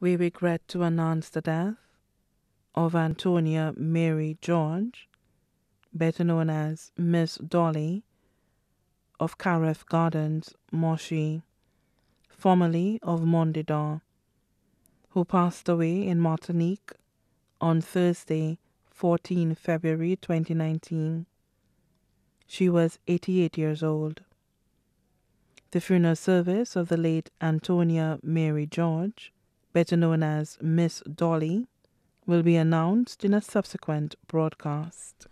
we regret to announce the death of Antonia Mary George, better known as Miss Dolly, of Carruth Gardens, Moshi, formerly of Mondidor, who passed away in Martinique on Thursday, 14 February 2019. She was 88 years old. The funeral service of the late Antonia Mary George better known as Miss Dolly, will be announced in a subsequent broadcast.